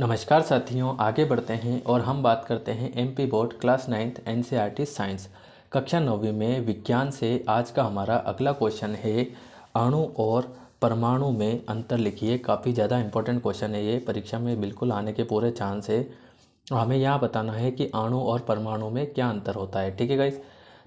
नमस्कार साथियों आगे बढ़ते हैं और हम बात करते हैं M P board class ninth N C R T science कक्षा नौवीं में विज्ञान से आज का हमारा अगला क्वेश्चन है अणु और परमाणु में अंतर लिखिए काफ़ी ज़्यादा इंपॉर्टेंट क्वेश्चन है ये परीक्षा में बिल्कुल आने के पूरे चांस है हमें यहाँ बताना है कि अणु और परमाणु में क्या अंतर होता है ठीक है गाइज़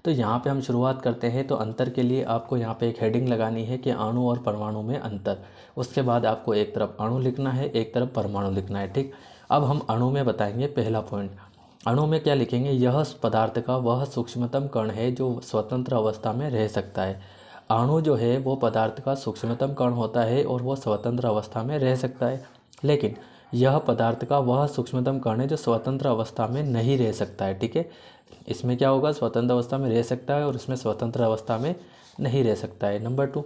तो यहाँ पे हम शुरुआत करते हैं तो अंतर के लिए आपको यहाँ पे एक हेडिंग लगानी है कि अणु और परमाणु में अंतर उसके बाद आपको एक तरफ अणु लिखना है एक तरफ परमाणु लिखना है ठीक अब हम अणु में बताएंगे पहला पॉइंट अणु में क्या लिखेंगे यह पदार्थ का वह सूक्ष्मतम कण है जो स्वतंत्र अवस्था में रह सकता है अणु जो है वो पदार्थ का सूक्ष्मतम कण होता है और वो स्वतंत्र अवस्था में रह सकता है लेकिन यह पदार्थ का वह सूक्ष्मतम कण है जो स्वतंत्र अवस्था में नहीं रह सकता है ठीक है इसमें क्या होगा स्वतंत्र अवस्था में रह सकता है और इसमें स्वतंत्र अवस्था में नहीं रह सकता है नंबर टू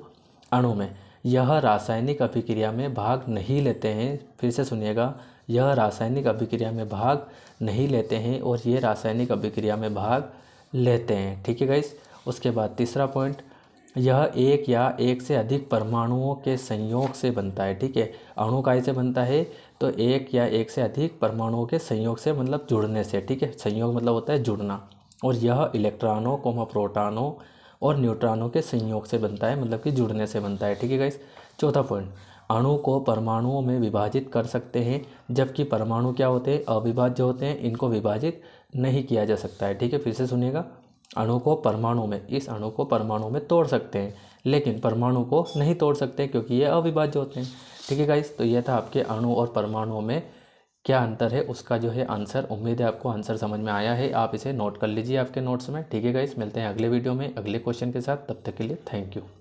अणु में यह रासायनिक अभिक्रिया में भाग नहीं लेते हैं फिर से सुनिएगा यह रासायनिक अभिक्रिया में भाग नहीं लेते हैं और ये रासायनिक अभिक्रिया में भाग लेते हैं ठीक है गाइस उसके बाद तीसरा पॉइंट यह एक या एक से अधिक परमाणुओं के संयोग से बनता है ठीक है अणु काहे से बनता है तो एक या एक से अधिक परमाणुओं के संयोग से मतलब जुड़ने से ठीक है संयोग मतलब होता है जुड़ना और यह इलेक्ट्रॉनों कोमा प्रोटॉनों और न्यूट्रॉनों के संयोग से बनता है मतलब कि जुड़ने से बनता है ठीक है गाइस चौथा पॉइंट अणु को परमाणुओं में विभाजित कर सकते हैं जबकि परमाणु क्या होते हैं अविभाज्य होते हैं इनको विभाजित नहीं किया जा सकता है ठीक है फिर से सुनिएगा अणु को परमाणु में इस अणु को परमाणु में तोड़ सकते हैं लेकिन परमाणु को नहीं तोड़ सकते क्योंकि ये अविभाज्य होते हैं ठीक है गाइस तो ये था आपके अणु और परमाणुओं में क्या अंतर है उसका जो है आंसर उम्मीद है आपको आंसर समझ में आया है आप इसे नोट कर लीजिए आपके नोट्स में ठीक है गाइस मिलते हैं अगले वीडियो में अगले क्वेश्चन के साथ तब तक के लिए थैंक यू